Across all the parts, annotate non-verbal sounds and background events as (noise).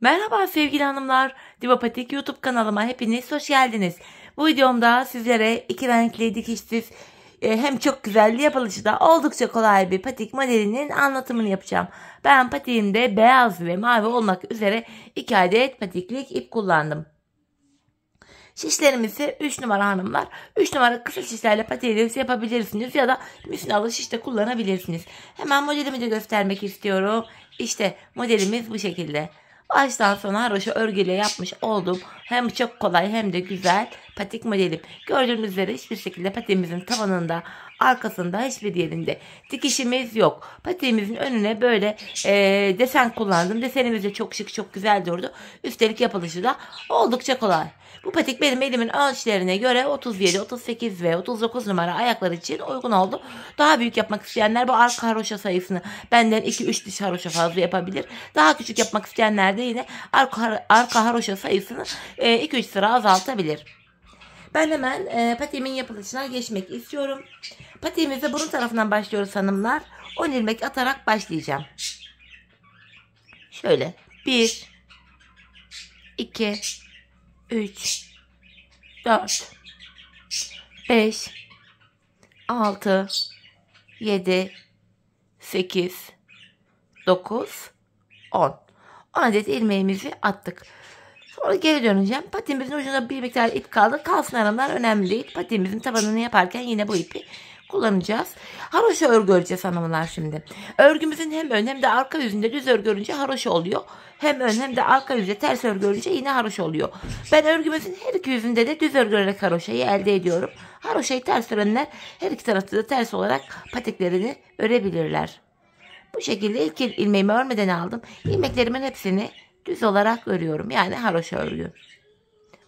Merhaba sevgili hanımlar. Divapatik YouTube kanalıma hepiniz hoş geldiniz. Bu videomda sizlere iki renkli dikişsiz e, hem çok güzel yapılışı da oldukça kolay bir patik modelinin anlatımını yapacağım. Ben patiğimde beyaz ve mavi olmak üzere iki adet patiklik ip kullandım. Şişlerimizi 3 numara hanımlar 3 numara kısa şişlerle patates yapabilirsiniz ya da misinalı şiş de kullanabilirsiniz. Hemen modelimi de göstermek istiyorum. İşte modelimiz bu şekilde. Baştan sona haroşa örgüyle yapmış oldum. hem çok kolay hem de güzel patik modelim. Gördüğünüz üzere hiçbir şekilde patiğimizin tavanında arkasında hiçbir yerinde dikişimiz yok. Patiğimizin önüne böyle e, desen kullandım. Desenimiz de çok şık çok güzel durdu. Üstelik yapılışı da oldukça kolay. Bu patik benim elimin ölçülerine göre 37, 38 ve 39 numara ayaklar için uygun oldu. Daha büyük yapmak isteyenler bu arka haroşa sayısını benden 2-3 diş haroşa fazla yapabilir. Daha küçük yapmak isteyenler de yine arka, arka haroşa sayısını 2-3 e, sıra azaltabilir. Ben hemen e, patimin yapılışına geçmek istiyorum. Patiğimize burun tarafından başlıyoruz hanımlar. 10 ilmek atarak başlayacağım. Şöyle 1 2 3 4 5 6 7 8 9 10 10 adet ilmeğimizi attık. Sonra geri döneceğim. Patiğimizin ucunda bir miktar ip kaldı. Kalsın aramlar önemli değil. Patiğimizin tabanını yaparken yine bu ipi kullanacağız. Haroşa örgü öreceğiz hanımlar şimdi. Örgümüzün hem ön hem de arka yüzünde düz örgü örünce haroşa oluyor. Hem ön hem de arka yüzde ters örgü örünce yine haroşa oluyor. Ben örgümüzün her iki yüzünde de düz örgü örerek haroşayı elde ediyorum. Haroşayı ters örenler her iki tarafta da ters olarak patiklerini örebilirler. Bu şekilde ilk ilmeğimi örmeden aldım. İlmeklerimin hepsini düz olarak örüyorum. Yani haroşa örüyorum.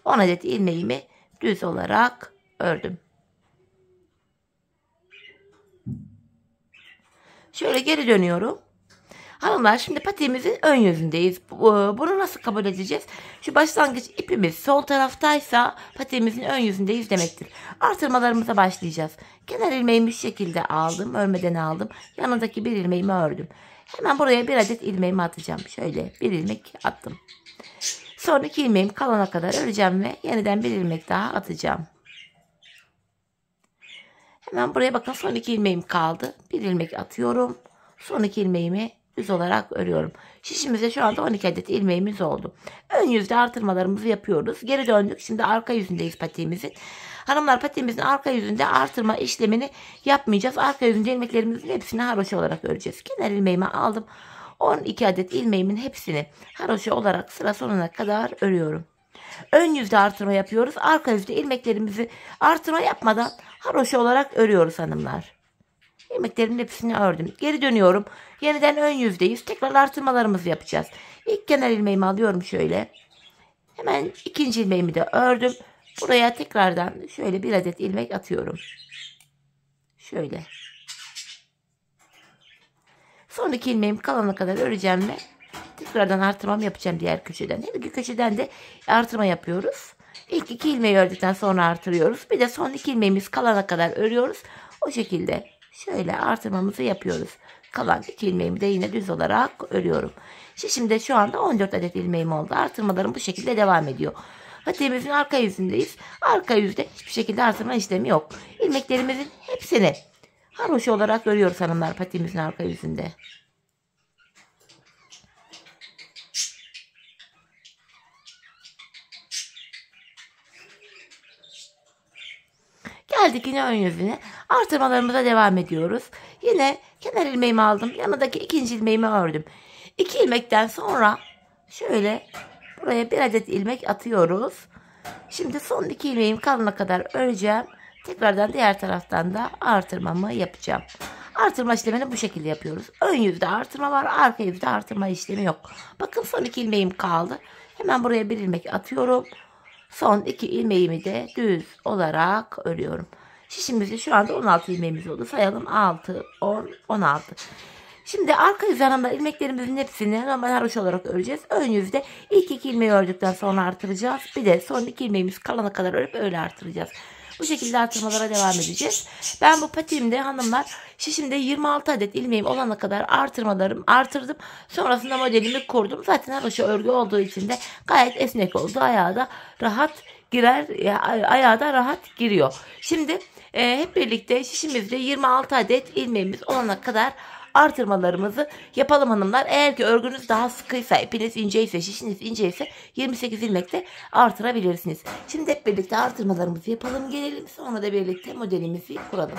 10 adet ilmeğimi düz olarak ördüm. Şöyle geri dönüyorum. Hanımlar şimdi patiğimizin ön yüzündeyiz. E, bunu nasıl kabul edeceğiz? Şu başlangıç ipimiz sol taraftaysa patiğimizin ön yüzündeyiz demektir. Artırmalarımıza başlayacağız. Kenar ilmeğimi şu şekilde aldım. Örmeden aldım. Yanındaki bir ilmeğimi ördüm. Hemen buraya bir adet ilmeğimi atacağım. Şöyle bir ilmek attım. Sonraki ilmeğim kalana kadar öreceğim ve yeniden bir ilmek daha atacağım. Hemen buraya bakın son iki ilmeğim kaldı. Bir ilmek atıyorum. Son iki ilmeğimi düz olarak örüyorum. Şişimizde şu anda 12 adet ilmeğimiz oldu. Ön yüzde artırmalarımızı yapıyoruz. Geri döndük. Şimdi arka yüzündeyiz patiğimizin. Hanımlar patiğimizin arka yüzünde artırma işlemini yapmayacağız. Arka yüzünde ilmeklerimizin hepsini haroşa olarak öreceğiz. Kenar ilmeğimi aldım. 12 adet ilmeğimin hepsini haroşa olarak sıra sonuna kadar örüyorum. Ön yüzde artırma yapıyoruz. Arka yüzde ilmeklerimizi artırma yapmadan haroşa olarak örüyoruz hanımlar. Yemeklerimin hepsini ördüm. Geri dönüyorum. Yeniden ön yüzdeyiz. Tekrar artırmalarımızı yapacağız. İlk kenar ilmeğimi alıyorum şöyle. Hemen ikinci ilmeğimi de ördüm. Buraya tekrardan şöyle bir adet ilmek atıyorum. Şöyle. Sonraki ilmeğim kalana kadar öreceğim ve tekrardan artırmamı yapacağım diğer köşeden. Her iki köşeden de artırma yapıyoruz. İlk iki ilmeği ördükten sonra artırıyoruz. Bir de son iki ilmeğimiz kalana kadar örüyoruz. O şekilde şöyle artırmamızı yapıyoruz. Kalan iki ilmeğimi de yine düz olarak örüyorum. Şimdi şu anda 14 adet ilmeğim oldu. Artırmalarım bu şekilde devam ediyor. Patiğimizin arka yüzündeyiz. Arka yüzde hiçbir şekilde artırma işlemi yok. İlmeklerimizin hepsini haroşa olarak örüyoruz hanımlar patiğimizin arka yüzünde. Geldik yine ön yüzüne. Artırmalarımıza devam ediyoruz. Yine kenar ilmeğimi aldım. Yanındaki ikinci ilmeğimi ördüm. İki ilmekten sonra şöyle buraya bir adet ilmek atıyoruz. Şimdi son iki ilmeğim kalana kadar öreceğim. Tekrardan diğer taraftan da artırmamı yapacağım. Artırma işlemini bu şekilde yapıyoruz. Ön yüzde artırma var. Arka yüzde artırma işlemi yok. Bakın son iki ilmeğim kaldı. Hemen buraya bir ilmek atıyorum. Son iki ilmeğimi de düz olarak örüyorum. Şişimizde şu anda 16 ilmeğimiz oldu. Sayalım 6, 10, 16. Şimdi arka yüz yanında ilmeklerimizin hepsini normal haroş olarak öreceğiz. Ön yüzde ilk iki ilmeği ördükten sonra artıracağız. Bir de son iki ilmeğimiz kalana kadar örüp öyle artıracağız. Bu şekilde artırmalara devam edeceğiz. Ben bu patiğimde hanımlar şişimde 26 adet ilmeğim olana kadar artırmalarım artırdım. Sonrasında modelimi kurdum. Zaten her başı örgü olduğu için de gayet esnek oldu. Ayağı da rahat girer. Ayağı da rahat giriyor. Şimdi e, hep birlikte şişimizde 26 adet ilmeğimiz olana kadar artırmalarımızı yapalım hanımlar. Eğer ki örgünüz daha sıkıysa, ipiniz inceyse, şişiniz inceyse 28 ilmekte artırabilirsiniz. Şimdi hep birlikte artırmalarımızı yapalım gelelim. Sonra da birlikte modelimizi kuralım.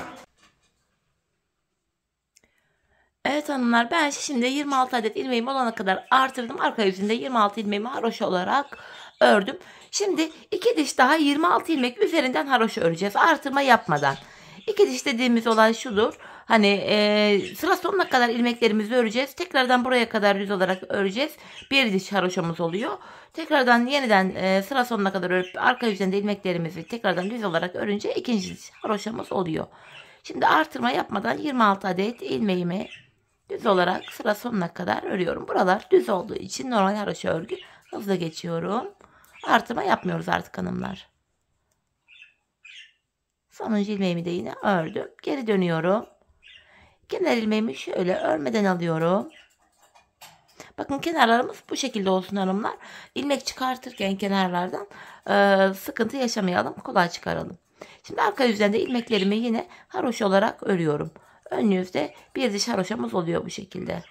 Evet hanımlar ben şimdi 26 adet ilmeğim olana kadar artırdım. Arka yüzünde 26 ilmeğimi haroşa olarak ördüm. Şimdi iki diş daha 26 ilmek üzerinden haroşa öreceğiz. Artırma yapmadan. İkinci istediğimiz olay şudur. Hani e, sıra sonuna kadar ilmeklerimizi öreceğiz. Tekrardan buraya kadar düz olarak öreceğiz. Bir diş haroşamız oluyor. Tekrardan yeniden e, sıra sonuna kadar örüp arka yüzden ilmeklerimizi tekrardan düz olarak örünce ikinci diş haroşamız oluyor. Şimdi artırma yapmadan 26 adet ilmeğimi düz olarak sıra sonuna kadar örüyorum. Buralar düz olduğu için normal haroşa örgü hızlı geçiyorum. Artırma yapmıyoruz artık hanımlar. Sonuncu ilmeğimi de yine ördüm. Geri dönüyorum. Kenar ilmeğimi şöyle örmeden alıyorum. Bakın kenarlarımız bu şekilde olsun hanımlar. İlmek çıkartırken kenarlardan e, sıkıntı yaşamayalım. Kolay çıkaralım. Şimdi arka yüzden de ilmeklerimi yine haroş olarak örüyorum. Ön yüzde bir diş haroşamız oluyor bu şekilde.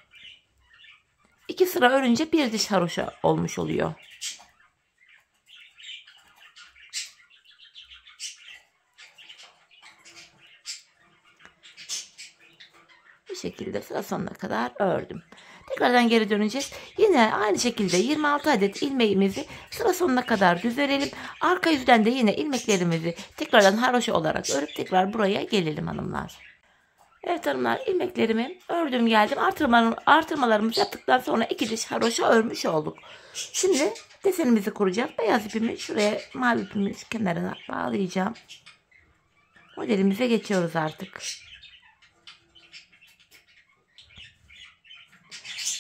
İki sıra örünce bir diş haroşa olmuş oluyor. şekilde sıra sonuna kadar ördüm. Tekrardan geri döneceğiz. Yine aynı şekilde 26 adet ilmeğimizi sıra sonuna kadar düz örelim. Arka yüzden de yine ilmeklerimizi tekrardan haroşa olarak örüp tekrar buraya gelelim hanımlar. Evet hanımlar ilmeklerimi ördüm geldim. Artırmalarım, artırmalarımızı yaptıktan sonra iki diş haroşa örmüş olduk. Şimdi desenimizi kuracağız. Beyaz ipimi şuraya mavi ipimi kenarına bağlayacağım. Modelimize geçiyoruz artık.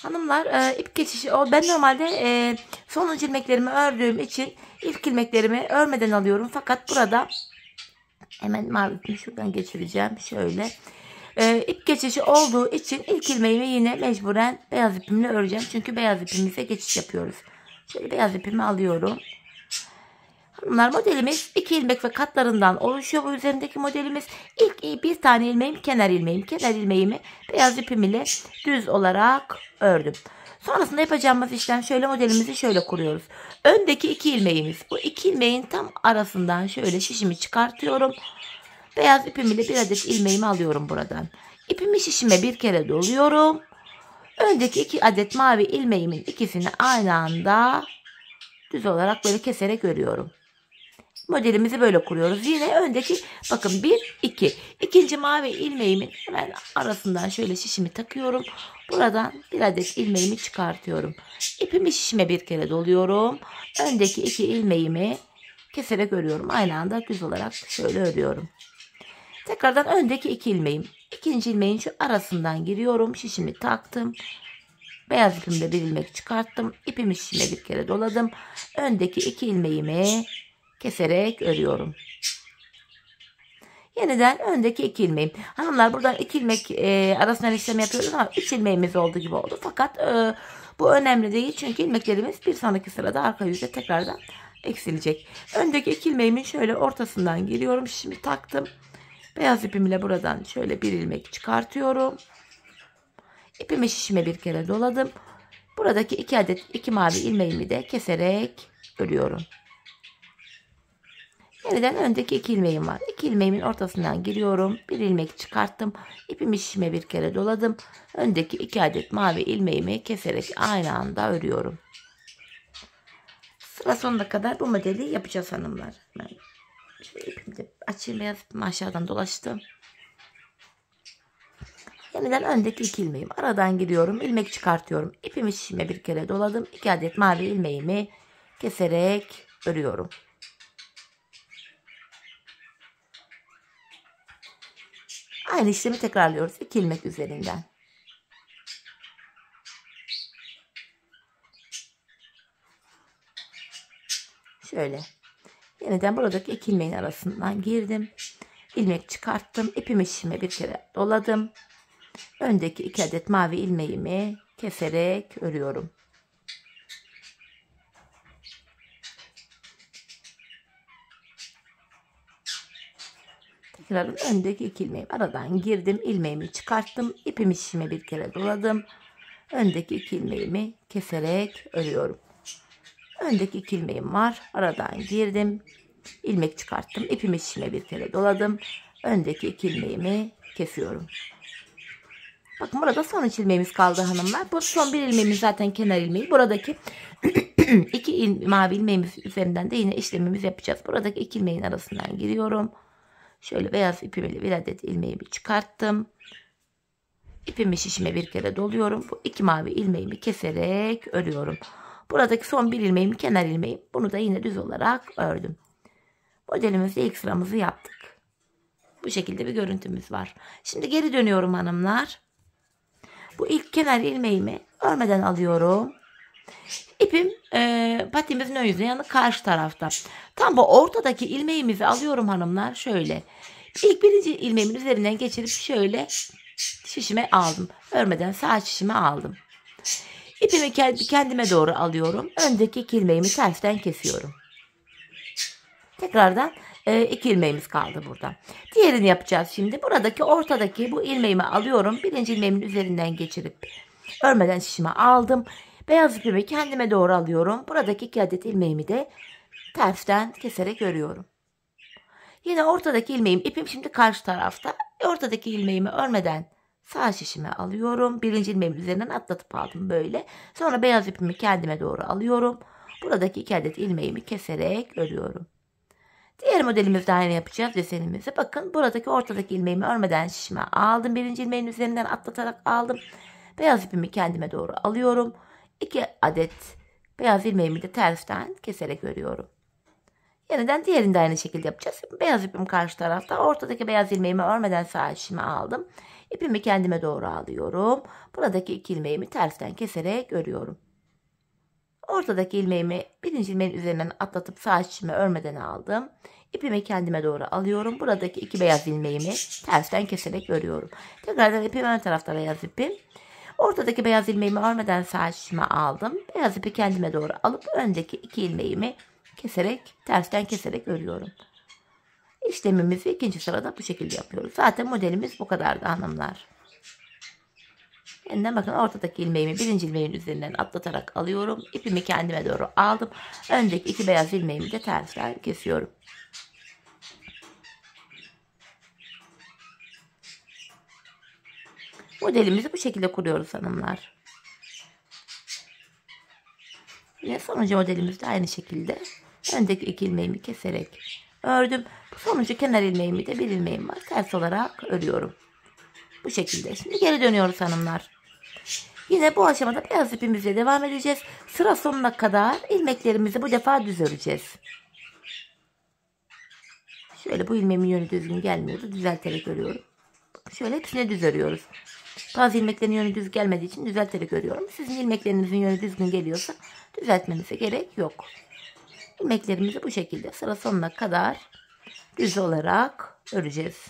Hanımlar e, ip geçişi o ben normalde e, sonuncu ilmeklerimi ördüğüm için ilk ilmeklerimi örmeden alıyorum. Fakat burada hemen mavi şuradan geçireceğim. Şöyle e, ip geçişi olduğu için ilk ilmeğimi yine mecburen beyaz ipimle öreceğim. Çünkü beyaz ipimize geçiş yapıyoruz. Şöyle beyaz ipimi alıyorum. Bunlar modelimiz iki ilmek ve katlarından oluşuyor bu üzerindeki modelimiz. İlk bir tane ilmeğim kenar ilmeğim. Kenar ilmeğimi beyaz ipim ile düz olarak ördüm. Sonrasında yapacağımız işlem şöyle modelimizi şöyle kuruyoruz. Öndeki iki ilmeğimiz. Bu iki ilmeğin tam arasından şöyle şişimi çıkartıyorum. Beyaz ipim ile bir adet ilmeğimi alıyorum buradan. İpimi şişime bir kere doluyorum. Öndeki iki adet mavi ilmeğimin ikisini aynı anda düz olarak böyle keserek örüyorum. Modelimizi böyle kuruyoruz. Yine öndeki bakın 1 2. İkinci mavi ilmeğimin hemen arasından şöyle şişimi takıyorum. Buradan bir adet ilmeğimi çıkartıyorum. İpimi şişime bir kere doluyorum. Öndeki iki ilmeğimi keserek örüyorum. Aynı anda düz olarak şöyle örüyorum. Tekrardan öndeki iki ilmeğim. İkinci ilmeğin şu arasından giriyorum. Şişimi taktım. Beyaz ipimde bir ilmek çıkarttım. İpimi şişime bir kere doladım. Öndeki iki ilmeğimi keserek örüyorum. Yeniden öndeki iki ilmeğim. Hanımlar buradan iki ilmek e, arasından işlem yapıyoruz ama üç ilmeğimiz oldu gibi oldu. Fakat e, bu önemli değil çünkü ilmeklerimiz bir sonraki sırada arka yüzde tekrardan eksilecek. Öndeki iki ilmeğimin şöyle ortasından giriyorum. Şimdi taktım. Beyaz ipimle buradan şöyle bir ilmek çıkartıyorum. İpimi şişime bir kere doladım. Buradaki iki adet iki mavi ilmeğimi de keserek örüyorum. Yeniden öndeki iki ilmeğim var. İki ilmeğimin ortasından giriyorum. Bir ilmek çıkarttım. İpimi şişime bir kere doladım. Öndeki iki adet mavi ilmeğimi keserek aynı anda örüyorum. Sıra sonuna kadar bu modeli yapacağız hanımlar. Ben şöyle ipimi de açayım biraz aşağıdan dolaştım. Yeniden öndeki iki ilmeğim. Aradan giriyorum. ilmek çıkartıyorum. İpimi şişime bir kere doladım. İki adet mavi ilmeğimi keserek örüyorum. Aynı işlemi tekrarlıyoruz. İki ilmek üzerinden. Şöyle. Yeniden buradaki iki ilmeğin arasından girdim. İlmek çıkarttım. İpimi şişime bir kere doladım. Öndeki iki adet mavi ilmeğimi keserek örüyorum. sıraların öndeki iki ilmeğim. Aradan girdim. ilmeğimi çıkarttım. ipimi şişime bir kere doladım. Öndeki iki ilmeğimi keserek örüyorum. Öndeki iki ilmeğim var. Aradan girdim. ilmek çıkarttım. ipimi şişime bir kere doladım. Öndeki iki ilmeğimi kesiyorum. Bakın burada son üç ilmeğimiz kaldı hanımlar. Bu son bir ilmeğimiz zaten kenar ilmeği. Buradaki (clears throat) iki il, mavi ilmeğimiz üzerinden de yine işlemimiz yapacağız. Buradaki iki ilmeğin arasından giriyorum. Şöyle beyaz ipimle bir adet ilmeğimi çıkarttım. İpimi şişime bir kere doluyorum. Bu iki mavi ilmeğimi keserek örüyorum. Buradaki son bir ilmeğim kenar ilmeğim. Bunu da yine düz olarak ördüm. Modelimizde ilk sıramızı yaptık. Bu şekilde bir görüntümüz var. Şimdi geri dönüyorum hanımlar. Bu ilk kenar ilmeğimi örmeden alıyorum. İpim e, patiğimizin ön yüzüne yanı karşı tarafta. Tam bu ortadaki ilmeğimizi alıyorum hanımlar şöyle. İlk birinci ilmeğimin üzerinden geçirip şöyle şişime aldım. Örmeden sağ şişime aldım. İpimi kendime doğru alıyorum. Öndeki iki ilmeğimi tersten kesiyorum. Tekrardan e, iki ilmeğimiz kaldı burada. Diğerini yapacağız şimdi. Buradaki ortadaki bu ilmeğimi alıyorum. Birinci ilmeğimin üzerinden geçirip örmeden şişime aldım. Beyaz ipimi kendime doğru alıyorum. Buradaki iki adet ilmeğimi de tersten keserek örüyorum. Yine ortadaki ilmeğim ipim şimdi karşı tarafta. Ortadaki ilmeğimi örmeden sağ şişime alıyorum. Birinci ilmeğimi üzerinden atlatıp aldım böyle. Sonra beyaz ipimi kendime doğru alıyorum. Buradaki iki adet ilmeğimi keserek örüyorum. Diğer modelimizde aynı yapacağız desenimizi. Bakın buradaki ortadaki ilmeğimi örmeden şişime aldım. Birinci ilmeğin üzerinden atlatarak aldım. Beyaz ipimi kendime doğru alıyorum. 2 adet beyaz ilmeğimi de tersten keserek örüyorum. Yeniden diğerini de aynı şekilde yapacağız. Beyaz ipim karşı tarafta. Ortadaki beyaz ilmeğimi örmeden sağ işimi aldım. İpimi kendime doğru alıyorum. Buradaki iki ilmeğimi tersten keserek örüyorum. Ortadaki ilmeğimi birinci ilmeğin üzerinden atlatıp sağ şişimi örmeden aldım. İpimi kendime doğru alıyorum. Buradaki iki beyaz ilmeğimi tersten keserek örüyorum. Tekrardan ipim ön tarafta beyaz ipim. Ortadaki beyaz ilmeğimi örmeden sağ şişime aldım. Beyaz ipi kendime doğru alıp öndeki iki ilmeğimi keserek, tersten keserek örüyorum. İşlemimizi ikinci sırada bu şekilde yapıyoruz. Zaten modelimiz bu kadardı hanımlar. Yeniden bakın ortadaki ilmeğimi birinci ilmeğin üzerinden atlatarak alıyorum. İpimi kendime doğru aldım. Öndeki iki beyaz ilmeğimi de tersten kesiyorum. Modelimizi bu şekilde kuruyoruz hanımlar. Yine sonuncu modelimiz de aynı şekilde öndeki iki ilmeğimi keserek ördüm. Bu sonuncu kenar ilmeğimi de bir ilmeğim var. Ters olarak örüyorum. Bu şekilde. Şimdi geri dönüyoruz hanımlar. Yine bu aşamada beyaz ipimizle devam edeceğiz. Sıra sonuna kadar ilmeklerimizi bu defa düz öreceğiz. Şöyle bu ilmeğimin yönü düzgün gelmiyordu. Düzelterek örüyorum. Şöyle hepsini düz örüyoruz. Bazı ilmeklerin yönü düz gelmediği için düzelterek örüyorum. Sizin ilmeklerinizin yönü düzgün geliyorsa düzeltmenize gerek yok. İlmeklerimizi bu şekilde sıra sonuna kadar düz olarak öreceğiz.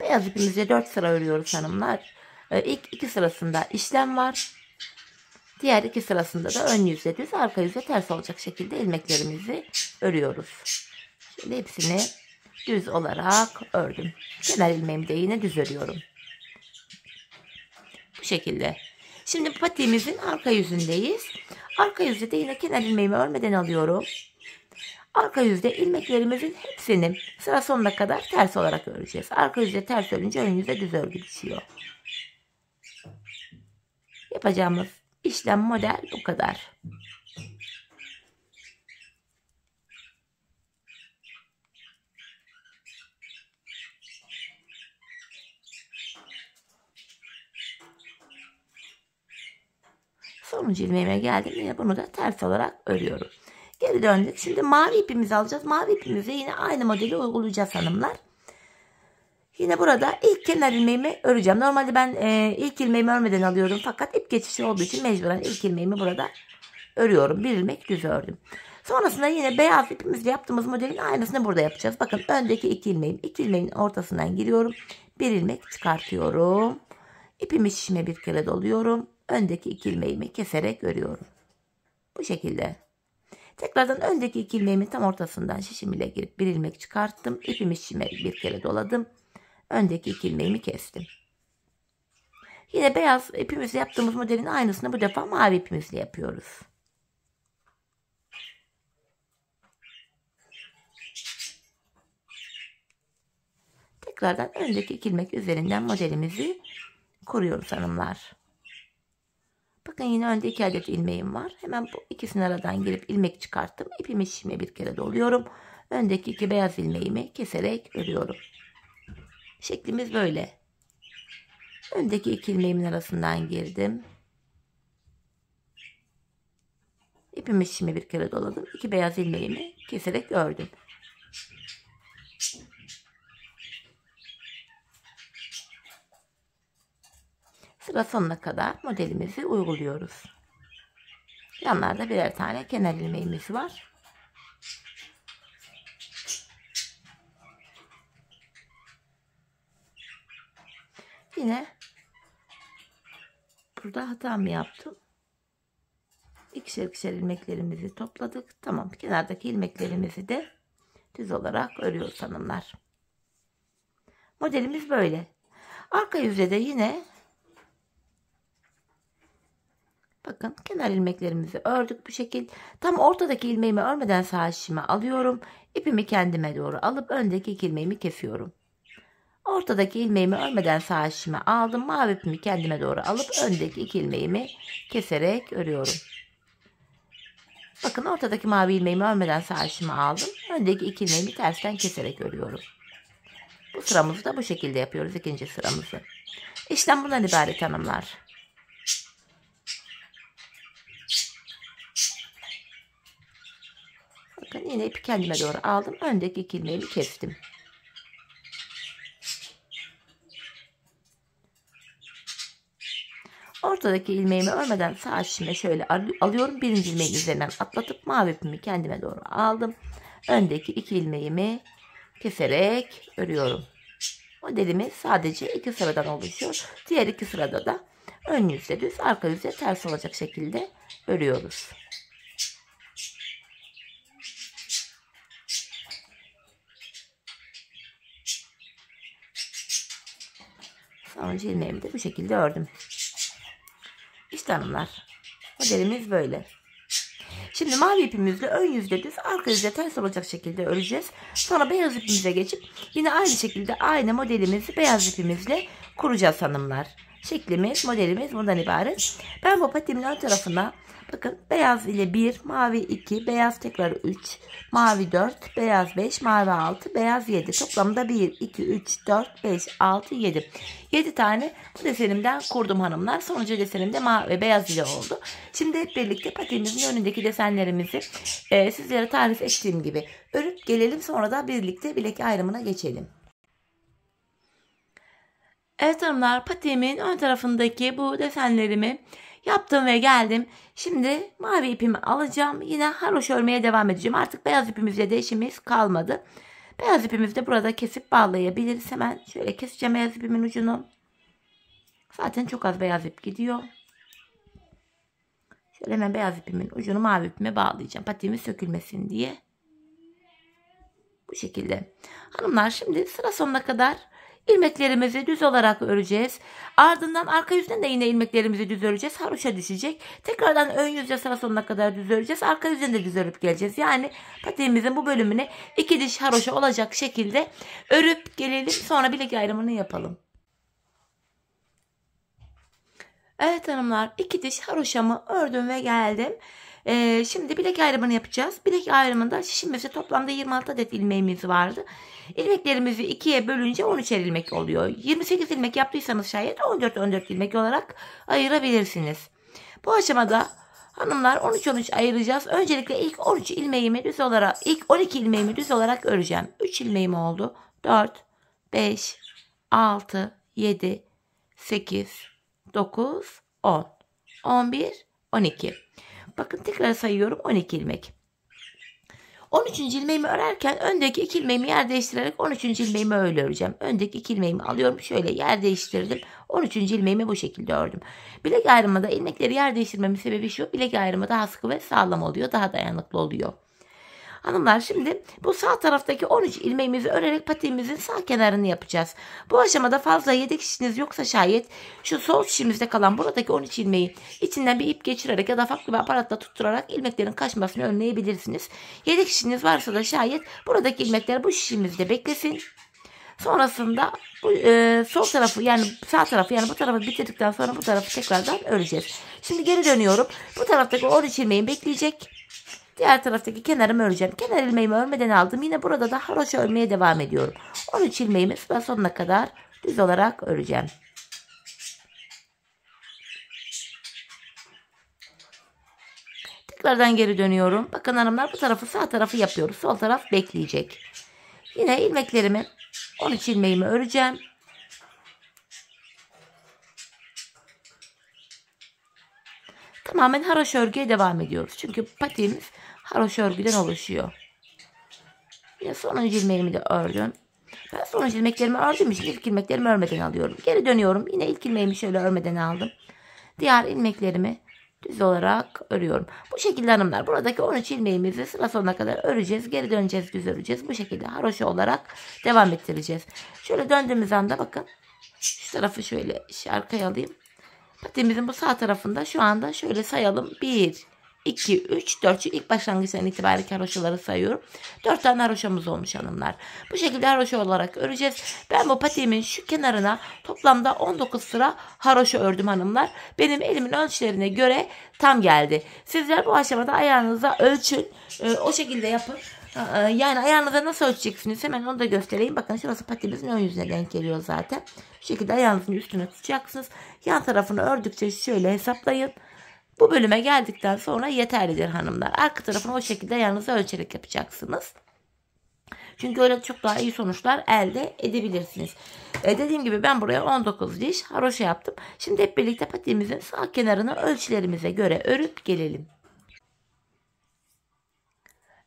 Beyaz ipimizle 4 sıra örüyoruz hanımlar. Ee, ilk 2 sırasında işlem var. Diğer iki sırasında da ön yüzde düz, arka yüzde ters olacak şekilde ilmeklerimizi örüyoruz. Şimdi hepsini düz olarak ördüm. Kenar ilmeğimi de yine düz örüyorum. Bu şekilde. Şimdi patiğimizin arka yüzündeyiz. Arka yüzde de yine kenar ilmeğimi örmeden alıyorum. Arka yüzde ilmeklerimizin hepsini sıra sonuna kadar ters olarak öreceğiz. Arka yüzde ters örünce ön yüzde düz örgü düşüyor. Yapacağımız işlem model bu kadar. Sonuncu ilmeğime geldim. Yine bunu da ters olarak örüyorum. Geri döndük. Şimdi mavi ipimizi alacağız. Mavi ipimizi yine aynı modeli uygulayacağız hanımlar. Yine burada ilk kenar ilmeğimi öreceğim. Normalde ben e, ilk ilmeğimi örmeden alıyorum. Fakat ip geçişi olduğu için mecburen ilk ilmeğimi burada örüyorum. Bir ilmek düz ördüm. Sonrasında yine beyaz ipimizle yaptığımız modelin aynısını burada yapacağız. Bakın öndeki iki ilmeğim. iki ilmeğin ortasından giriyorum. Bir ilmek çıkartıyorum. İpimi şişime bir kere doluyorum öndeki ikilme keserek örüyorum. Bu şekilde. Tekrardan öndeki iki tam ortasından şişim ile girip bir ilmek çıkarttım. İpimi şişime bir kere doladım. Öndeki iki kestim. Yine beyaz ipimizle yaptığımız modelin aynısını bu defa mavi ipimizle yapıyoruz. Tekrardan öndeki iki ilmek üzerinden modelimizi kuruyoruz hanımlar. Bakın yine önde iki adet ilmeğim var. Hemen bu ikisini aradan girip ilmek çıkarttım. İpimi şişime bir kere doluyorum. Öndeki iki beyaz ilmeğimi keserek örüyorum. Şeklimiz böyle. Öndeki iki ilmeğimin arasından girdim. İpimi şişime bir kere doladım. İki beyaz ilmeğimi keserek ördüm. sıra sonuna kadar modelimizi uyguluyoruz. Yanlarda birer tane kenar ilmeğimiz var. Yine burada hata mı yaptım? İkişer ikişer ilmeklerimizi topladık. Tamam kenardaki ilmeklerimizi de düz olarak örüyoruz hanımlar. Modelimiz böyle. Arka yüzde de yine Bakın kenar ilmeklerimizi ördük bu şekil. Tam ortadaki ilmeğimi örmeden sağ şişime alıyorum. İpimi kendime doğru alıp öndeki iki ilmeğimi kesiyorum. Ortadaki ilmeğimi örmeden sağ şişime aldım. Mavi ipimi kendime doğru alıp öndeki iki ilmeğimi keserek örüyorum. Bakın ortadaki mavi ilmeğimi örmeden sağ şişime aldım. Öndeki iki ilmeğimi tersten keserek örüyorum. Bu sıramızı da bu şekilde yapıyoruz. ikinci sıramızı. İşlem bundan ibaret hanımlar. yine ipi kendime doğru aldım. Öndeki iki ilmeğimi kestim. Ortadaki ilmeğimi örmeden sağ şişime şöyle alıyorum. Birinci ilmeğin üzerinden atlatıp mavi ipimi kendime doğru aldım. Öndeki iki ilmeğimi keserek örüyorum. Modelimi sadece iki sıradan oluşuyor. Diğer iki sırada da ön yüzde düz, arka yüzde ters olacak şekilde örüyoruz. Onun ilmeğimi de bu şekilde ördüm. İşte hanımlar. Modelimiz böyle. Şimdi mavi ipimizle ön yüzde düz, arka yüzde ters olacak şekilde öreceğiz. Sonra beyaz ipimize geçip yine aynı şekilde aynı modelimizi beyaz ipimizle kuracağız hanımlar. Şeklimiz, modelimiz bundan ibaret. Ben bu patimin ön tarafına Bakın beyaz ile 1, mavi 2, beyaz tekrar 3, mavi 4, beyaz 5, mavi 6, beyaz 7. Toplamda 1, 2, 3, 4, 5, 6, 7. 7 tane bu desenimden kurdum hanımlar. Sonucu desenimde mavi beyaz ile oldu. Şimdi hep birlikte patimizin önündeki desenlerimizi e, sizlere tarif ettiğim gibi örüp gelelim. Sonra da birlikte bilek ayrımına geçelim. Evet hanımlar patiğimin ön tarafındaki bu desenlerimi Yaptım ve geldim. Şimdi mavi ipimi alacağım. Yine haroş örmeye devam edeceğim. Artık beyaz ipimizle de işimiz kalmadı. Beyaz ipimizi de burada kesip bağlayabiliriz. Hemen şöyle keseceğim beyaz ipimin ucunu. Zaten çok az beyaz ip gidiyor. Şöyle hemen beyaz ipimin ucunu mavi ipime bağlayacağım. Patiğimiz sökülmesin diye. Bu şekilde. Hanımlar şimdi sıra sonuna kadar ilmeklerimizi düz olarak öreceğiz. Ardından arka yüzden de yine ilmeklerimizi düz öreceğiz. Haroşa düşecek. Tekrardan ön yüzde sıra sonuna kadar düz öreceğiz. Arka yüzden de düz örüp geleceğiz. Yani patiğimizin bu bölümünü iki diş haroşa olacak şekilde örüp gelelim. Sonra bilek ayrımını yapalım. Evet hanımlar iki diş haroşamı ördüm ve geldim. Ee, şimdi bilek ayrımını yapacağız. Bilek ayrımında şişim mevsi toplamda 26 adet ilmeğimiz vardı. İlmeklerimizi ikiye bölünce 13 ilmek oluyor. 28 ilmek yaptıysanız şayet 14-14 ilmek olarak ayırabilirsiniz. Bu aşamada hanımlar 13-13 ayıracağız. Öncelikle ilk 13 ilmeğimi düz olarak, ilk 12 ilmeğimi düz olarak öreceğim. 3 ilmeğim oldu. 4, 5, 6, 7, 8, 9, 10, 11, 12. Bakın tekrar sayıyorum 12 ilmek. 13. ilmeğimi örerken öndeki 2 ilmeğimi yer değiştirerek 13. ilmeğimi öyle öreceğim. Öndeki 2 ilmeğimi alıyorum şöyle yer değiştirdim. 13. ilmeğimi bu şekilde ördüm. Bilek ayrımında ilmekleri yer değiştirmemin sebebi şu. Bilek ayrımı daha sıkı ve sağlam oluyor. Daha dayanıklı oluyor. Hanımlar şimdi bu sağ taraftaki 13 ilmeğimizi örerek patiğimizin sağ kenarını yapacağız. Bu aşamada fazla yedek şişiniz yoksa şayet şu sol şişimizde kalan buradaki 13 ilmeği içinden bir ip geçirerek ya da farklı bir aparatla tutturarak ilmeklerin kaçmasını önleyebilirsiniz. Yedek şişiniz varsa da şayet buradaki ilmekler bu şişimizde beklesin. Sonrasında bu e, sol tarafı yani sağ tarafı yani bu tarafı bitirdikten sonra bu tarafı tekrardan öreceğiz. Şimdi geri dönüyorum. Bu taraftaki 13 ilmeği bekleyecek. Diğer taraftaki kenarımı öreceğim. Kenar ilmeğimi örmeden aldım. Yine burada da haroşa örmeye devam ediyorum. 13 ilmeğimi sıra sonuna kadar düz olarak öreceğim. Tekrardan geri dönüyorum. Bakın hanımlar bu tarafı sağ tarafı yapıyoruz. Sol taraf bekleyecek. Yine ilmeklerimi 13 ilmeğimi öreceğim. Tamamen haroş örgüye devam ediyoruz. Çünkü patiğimiz haroş örgüden oluşuyor. Yine sonuncu ilmeğimi de ördüm. Ben sonuncu ilmeklerimi ördüğüm için ilk ilmeklerimi örmeden alıyorum. Geri dönüyorum. Yine ilk ilmeğimi şöyle örmeden aldım. Diğer ilmeklerimi düz olarak örüyorum. Bu şekilde hanımlar buradaki 13 ilmeğimizi sıra sonuna kadar öreceğiz. Geri döneceğiz düz öreceğiz. Bu şekilde haroşa olarak devam ettireceğiz. Şöyle döndüğümüz anda bakın. Şu tarafı şöyle arkaya alayım. Patimizin bu sağ tarafında şu anda şöyle sayalım. 1, 2, 3, 4. İlk başlangıçtan itibaren haroşaları sayıyorum. 4 tane haroşamız olmuş hanımlar. Bu şekilde haroşa olarak öreceğiz. Ben bu patiğimin şu kenarına toplamda 19 sıra haroşa ördüm hanımlar. Benim elimin ölçülerine göre tam geldi. Sizler bu aşamada ayağınıza ölçün. Ee, o şekilde yapın yani ayağınıza nasıl ölçeceksiniz hemen onu da göstereyim. Bakın şurası patimizin ön yüzüne denk geliyor zaten. Bu şekilde ayağınızın üstüne tutacaksınız. Yan tarafını ördükçe şöyle hesaplayın. Bu bölüme geldikten sonra yeterlidir hanımlar. Arka tarafını o şekilde ayağınıza ölçerek yapacaksınız. Çünkü öyle çok daha iyi sonuçlar elde edebilirsiniz. E dediğim gibi ben buraya 19 diş haroşa yaptım. Şimdi hep birlikte patiğimizin sağ kenarını ölçülerimize göre örüp gelelim.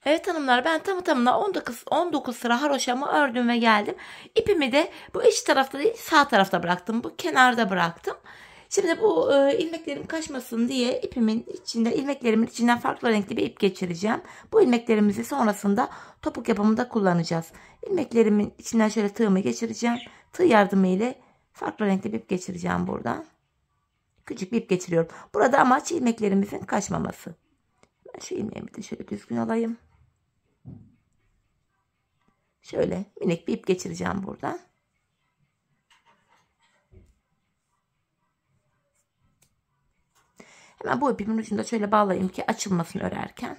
Evet hanımlar ben tam tamına 19, 19 sıra haroşamı ördüm ve geldim. İpimi de bu iç tarafta değil sağ tarafta bıraktım. Bu kenarda bıraktım. Şimdi bu e, ilmeklerim kaçmasın diye ipimin içinde ilmeklerimin içinden farklı renkli bir ip geçireceğim. Bu ilmeklerimizi sonrasında topuk yapımında kullanacağız. İlmeklerimin içinden şöyle tığımı geçireceğim. Tığ yardımı ile farklı renkli bir ip geçireceğim buradan. Küçük bir ip geçiriyorum. Burada amaç ilmeklerimizin kaçmaması. Ben şu ilmeğimi de şöyle düzgün alayım. Şöyle minik bir ip geçireceğim burada. Hemen bu ipimin ucunda şöyle bağlayayım ki açılmasın örerken.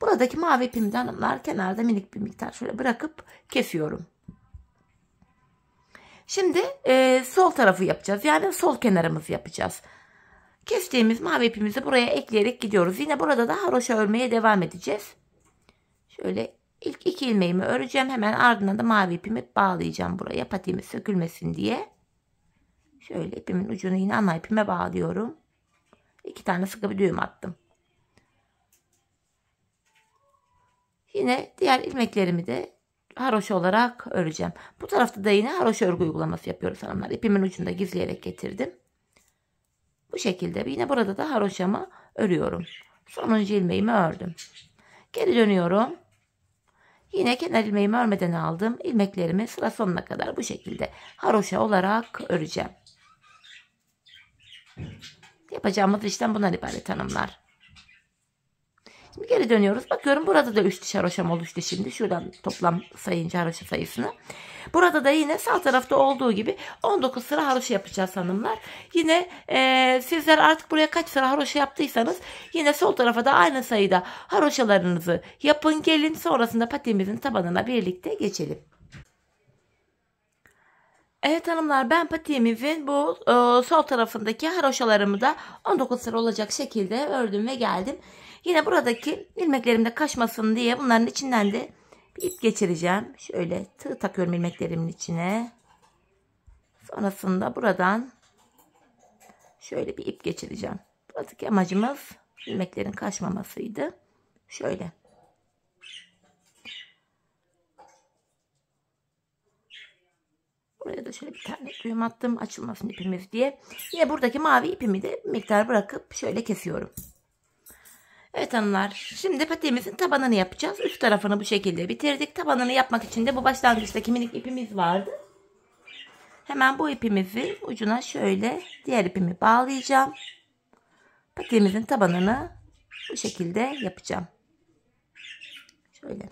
Buradaki mavi ipimden hanımlar kenarda minik bir miktar şöyle bırakıp kesiyorum. Şimdi e, sol tarafı yapacağız. Yani sol kenarımızı yapacağız. Kestiğimiz mavi ipimizi buraya ekleyerek gidiyoruz. Yine burada da haroşa örmeye devam edeceğiz. Şöyle ilk iki ilmeğimi öreceğim. Hemen ardından da mavi ipimi bağlayacağım buraya patiğimiz sökülmesin diye. Şöyle ipimin ucunu yine ana ipime bağlıyorum. İki tane sıkı bir düğüm attım. Yine diğer ilmeklerimi de haroşa olarak öreceğim. Bu tarafta da yine haroşa örgü uygulaması yapıyoruz hanımlar. İpimin ucunu da gizleyerek getirdim. Bu şekilde yine burada da haroşamı örüyorum. Sonuncu ilmeğimi ördüm. Geri dönüyorum. Yine kenar ilmeğimi örmeden aldım. İlmeklerimi sıra sonuna kadar bu şekilde haroşa olarak öreceğim. Yapacağımız işlem bunlar ibaret hanımlar. Şimdi geri dönüyoruz. Bakıyorum burada da 3 diş haroşam oluştu şimdi. Şuradan toplam sayınca haroşa sayısını. Burada da yine sağ tarafta olduğu gibi 19 sıra haroşa yapacağız hanımlar. Yine e, sizler artık buraya kaç sıra haroşa yaptıysanız yine sol tarafa da aynı sayıda haroşalarınızı yapın gelin. Sonrasında patimizin tabanına birlikte geçelim. Evet hanımlar ben patiğimizin bu e, sol tarafındaki haroşalarımı da 19 sıra olacak şekilde ördüm ve geldim. Yine buradaki ilmeklerimde kaçmasın diye bunların içinden de bir ip geçireceğim. Şöyle tığ takıyorum ilmeklerimin içine. Sonrasında buradan şöyle bir ip geçireceğim. Buradaki amacımız ilmeklerin kaçmamasıydı. Şöyle. Buraya da şöyle bir tane düğüm attım açılmasın ipimiz diye. Yine buradaki mavi ipimi de miktar bırakıp şöyle kesiyorum. Evet hanımlar şimdi patiğimizin tabanını yapacağız. Üst tarafını bu şekilde bitirdik. Tabanını yapmak için de bu başlangıçtaki minik ipimiz vardı. Hemen bu ipimizi ucuna şöyle diğer ipimi bağlayacağım. Patiğimizin tabanını bu şekilde yapacağım. Şöyle.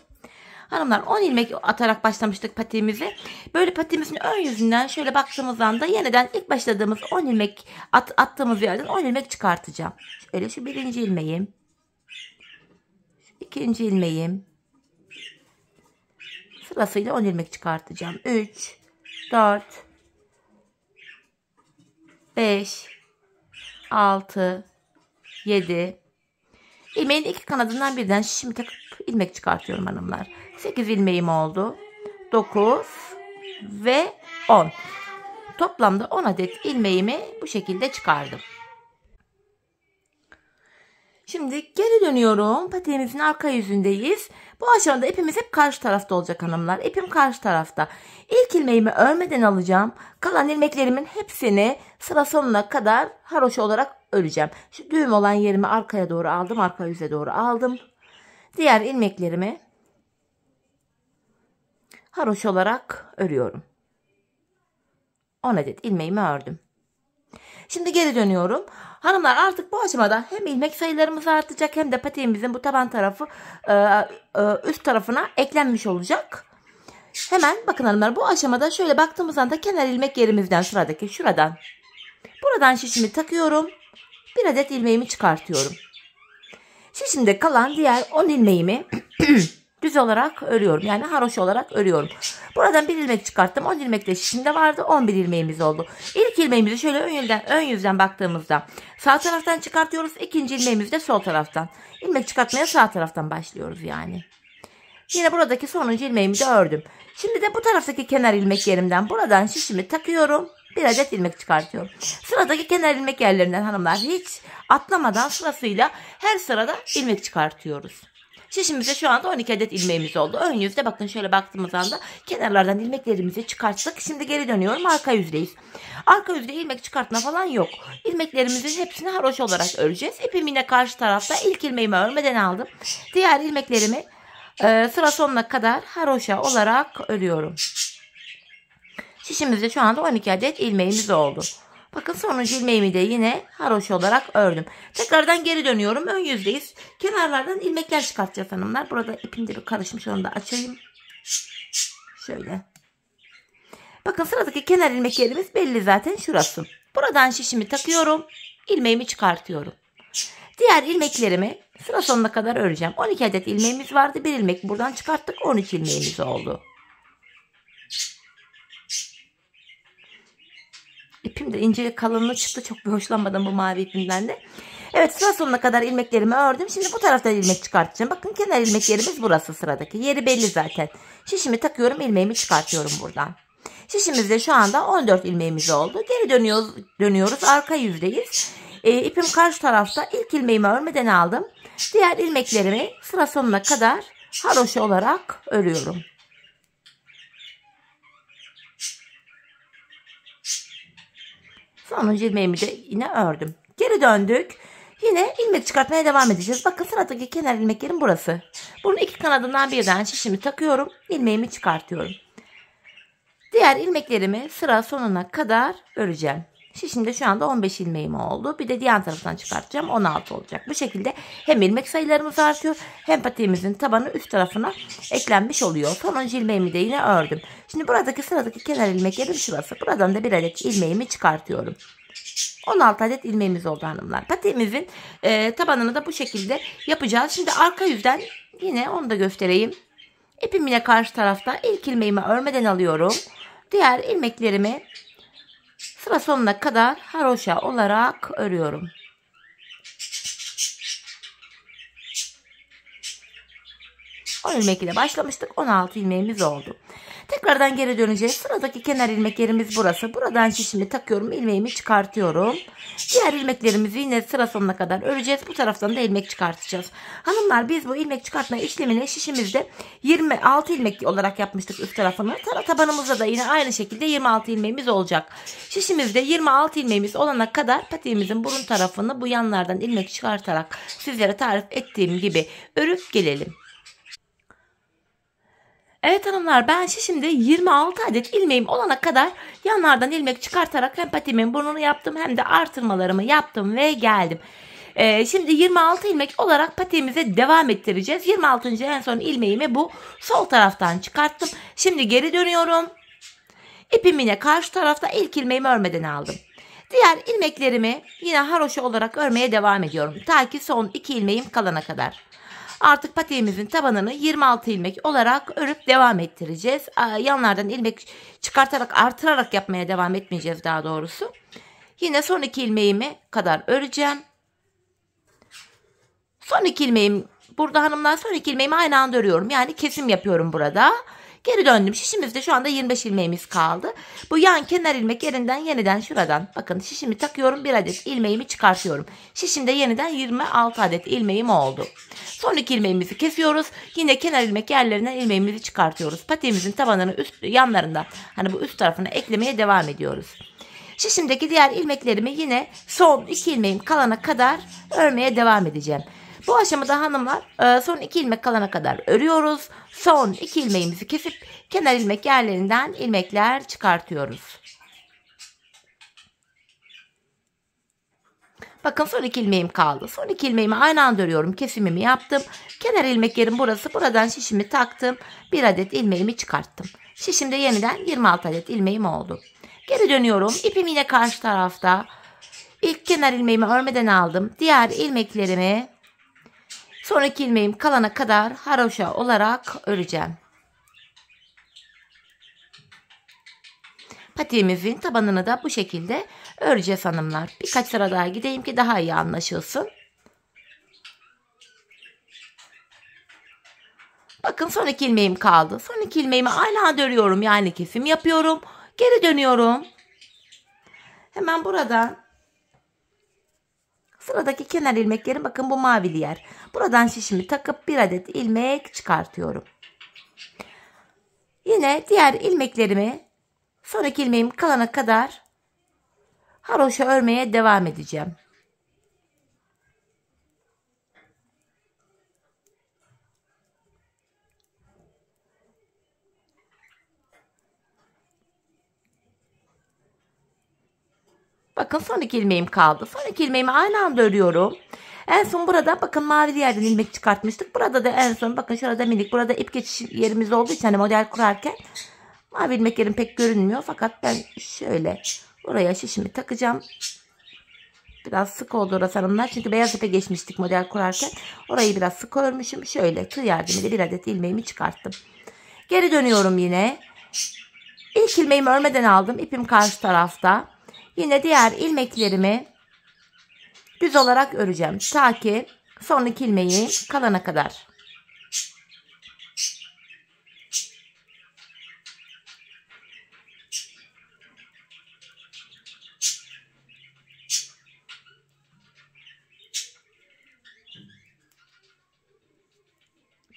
Hanımlar 10 ilmek atarak başlamıştık patiğimizi. Böyle patiğimizin ön yüzünden şöyle baktığımız anda yeniden ilk başladığımız 10 ilmek at, attığımız yerden 10 ilmek çıkartacağım. Şöyle şu birinci ilmeğim. İkinci ilmeğim. Sırasıyla 10 ilmek çıkartacağım. 3, 4, 5, 6, 7. İlmeğin iki kanadından birden şişimi takıp ilmek çıkartıyorum hanımlar. 8 ilmeğim oldu. 9 ve 10. Toplamda 10 adet ilmeğimi bu şekilde çıkardım. Şimdi geri dönüyorum. Patiğimizin arka yüzündeyiz. Bu aşamada ipimiz hep karşı tarafta olacak hanımlar. İpim karşı tarafta. İlk ilmeğimi örmeden alacağım. Kalan ilmeklerimin hepsini sıra sonuna kadar haroşa olarak öreceğim. Şu düğüm olan yerimi arkaya doğru aldım. Arka yüze doğru aldım. Diğer ilmeklerimi haroşa olarak örüyorum. 10 adet ilmeğimi ördüm. Şimdi geri dönüyorum. Hanımlar artık bu aşamada hem ilmek sayılarımız artacak hem de patiğimizin bu taban tarafı e, e, üst tarafına eklenmiş olacak. Hemen bakın hanımlar bu aşamada şöyle baktığımız anda kenar ilmek yerimizden şuradaki şuradan. Buradan şişimi takıyorum. Bir adet ilmeğimi çıkartıyorum. Şişimde kalan diğer 10 ilmeğimi (clears throat) düz olarak örüyorum. Yani haroş olarak örüyorum. Buradan bir ilmek çıkarttım. 10 ilmek de şişimde vardı. 11 ilmeğimiz oldu. İlk ilmeğimizi şöyle ön yüzden, ön yüzden baktığımızda sağ taraftan çıkartıyoruz. İkinci ilmeğimizi de sol taraftan. İlmek çıkartmaya sağ taraftan başlıyoruz yani. Yine buradaki sonuncu ilmeğimi de ördüm. Şimdi de bu taraftaki kenar ilmek yerimden buradan şişimi takıyorum. Bir adet ilmek çıkartıyorum. Sıradaki kenar ilmek yerlerinden hanımlar hiç atlamadan sırasıyla her sırada ilmek çıkartıyoruz. Şişimize şu anda 12 adet ilmeğimiz oldu. Ön yüzde bakın şöyle baktığımız anda kenarlardan ilmeklerimizi çıkarttık. Şimdi geri dönüyorum arka yüzdeyiz. Arka yüzde ilmek çıkartma falan yok. İlmeklerimizin hepsini haroş olarak öreceğiz. İpim yine karşı tarafta ilk ilmeğimi örmeden aldım. Diğer ilmeklerimi e, sıra sonuna kadar haroşa olarak örüyorum. Şişimizde şu anda 12 adet ilmeğimiz oldu. Bakın sonra ilmeğimi de yine haroş olarak ördüm. Tekrardan geri dönüyorum. Ön yüzdeyiz. Kenarlardan ilmekler çıkartacağız hanımlar. Burada ipim de bir karışmış. Onu da açayım. Şöyle. Bakın sıradaki kenar ilmek yerimiz belli zaten şurası. Buradan şişimi takıyorum. ilmeğimi çıkartıyorum. Diğer ilmeklerimi sıra sonuna kadar öreceğim. 12 adet ilmeğimiz vardı. Bir ilmek buradan çıkarttık. 13 ilmeğimiz oldu. İpim de ince kalınlığı çıktı. Çok bir hoşlanmadım bu mavi ipimden de. Evet sıra sonuna kadar ilmeklerimi ördüm. Şimdi bu tarafta ilmek çıkartacağım. Bakın kenar ilmek yerimiz burası sıradaki. Yeri belli zaten. Şişimi takıyorum ilmeğimi çıkartıyorum buradan. Şişimizde şu anda 14 ilmeğimiz oldu. Geri dönüyoruz, dönüyoruz. arka yüzdeyiz. E, ipim karşı tarafta ilk ilmeğimi örmeden aldım. Diğer ilmeklerimi sıra sonuna kadar haroşa olarak örüyorum. Sonuncu ilmeğimi de yine ördüm. Geri döndük. Yine ilmek çıkartmaya devam edeceğiz. Bakın sıradaki kenar ilmek yerim burası. Bunun iki kanadından birden şişimi takıyorum. ilmeğimi çıkartıyorum. Diğer ilmeklerimi sıra sonuna kadar öreceğim. Şişimde şu anda 15 ilmeğim oldu. Bir de diğer taraftan çıkartacağım 16 olacak. Bu şekilde hem ilmek sayılarımız artıyor hem patiğimizin tabanı üst tarafına eklenmiş oluyor. Sonuncu ilmeğimi de yine ördüm. Şimdi buradaki sıradaki kenar ilmek yerim şurası. Buradan da bir adet ilmeğimi çıkartıyorum. 16 adet ilmeğimiz oldu hanımlar. Patiğimizin e, tabanını da bu şekilde yapacağız. Şimdi arka yüzden yine onu da göstereyim. İpim yine karşı tarafta ilk ilmeğimi örmeden alıyorum. Diğer ilmeklerimi Sıra sonuna kadar haroşa olarak örüyorum. On ilmek ile başlamıştık. 16 ilmeğimiz oldu. Tekrardan geri döneceğiz. Sıradaki kenar ilmek yerimiz burası. Buradan şişimi takıyorum. ilmeğimi çıkartıyorum. Diğer ilmeklerimizi yine sıra sonuna kadar öreceğiz. Bu taraftan da ilmek çıkartacağız. Hanımlar biz bu ilmek çıkartma işlemini şişimizde 26 ilmek olarak yapmıştık üst tarafını. Tara tabanımızda da yine aynı şekilde 26 ilmeğimiz olacak. Şişimizde 26 ilmeğimiz olana kadar patiğimizin burun tarafını bu yanlardan ilmek çıkartarak sizlere tarif ettiğim gibi örüp gelelim. Evet hanımlar ben şimdi 26 adet ilmeğim olana kadar yanlardan ilmek çıkartarak hem patimin burnunu yaptım hem de artırmalarımı yaptım ve geldim. Ee, şimdi 26 ilmek olarak patiğimize devam ettireceğiz. 26. en son ilmeğimi bu sol taraftan çıkarttım. Şimdi geri dönüyorum. İpim yine karşı tarafta ilk ilmeğimi örmeden aldım. Diğer ilmeklerimi yine haroşa olarak örmeye devam ediyorum. Ta ki son iki ilmeğim kalana kadar. Artık patiğimizin tabanını 26 ilmek olarak örüp devam ettireceğiz. Yanlardan ilmek çıkartarak artırarak yapmaya devam etmeyeceğiz daha doğrusu. Yine son iki ilmeğimi kadar öreceğim. Son iki ilmeğim burada hanımlar son iki ilmeğimi aynı anda örüyorum. Yani kesim yapıyorum burada. Burada. Geri döndüm. Şişimizde şu anda 25 ilmeğimiz kaldı. Bu yan kenar ilmek yerinden yeniden şuradan. Bakın şişimi takıyorum. Bir adet ilmeğimi çıkartıyorum. Şişimde yeniden 26 adet ilmeğim oldu. Son iki ilmeğimizi kesiyoruz. Yine kenar ilmek yerlerinden ilmeğimizi çıkartıyoruz. Patiğimizin tabanının üst yanlarında hani bu üst tarafına eklemeye devam ediyoruz. Şişimdeki diğer ilmeklerimi yine son iki ilmeğim kalana kadar örmeye devam edeceğim. Bu aşamada hanımlar e, son iki ilmek kalana kadar örüyoruz. Son iki ilmeğimizi kesip kenar ilmek yerlerinden ilmekler çıkartıyoruz. Bakın son iki ilmeğim kaldı. Son iki ilmeğimi aynı anda örüyorum. Kesimimi yaptım. Kenar ilmek yerim burası. Buradan şişimi taktım. Bir adet ilmeğimi çıkarttım. Şişimde yeniden 26 adet ilmeğim oldu. Geri dönüyorum. İpim yine karşı tarafta. İlk kenar ilmeğimi örmeden aldım. Diğer ilmeklerimi Sonraki ilmeğim kalana kadar haroşa olarak öreceğim. Patiğimizin tabanını da bu şekilde öreceğiz hanımlar. Birkaç sıra daha gideyim ki daha iyi anlaşılsın. Bakın sonraki ilmeğim kaldı. Sonraki ilmeğimi aynı hala örüyorum yani kesim yapıyorum. Geri dönüyorum. Hemen buradan Sıradaki kenar ilmeklerim, bakın bu mavili yer. Buradan şişimi takıp bir adet ilmek çıkartıyorum. Yine diğer ilmeklerimi sonraki ilmeğim kalana kadar haroşa örmeye devam edeceğim. Bakın son iki ilmeğim kaldı. Son iki ilmeğimi aynı anda örüyorum. En son burada bakın mavi yerden ilmek çıkartmıştık. Burada da en son bakın şurada minik burada ip geçiş yerimiz olduğu için hani model kurarken mavi ilmek yerim pek görünmüyor. Fakat ben şöyle oraya şişimi takacağım. Biraz sık oldu orası hanımlar. Çünkü beyaz ipe geçmiştik model kurarken. Orayı biraz sık örmüşüm. Şöyle tığ yardımıyla bir adet ilmeğimi çıkarttım. Geri dönüyorum yine. İlk ilmeğimi örmeden aldım. İpim karşı tarafta. Yine diğer ilmeklerimi düz olarak öreceğim. Ta ki sonraki ilmeği kalana kadar.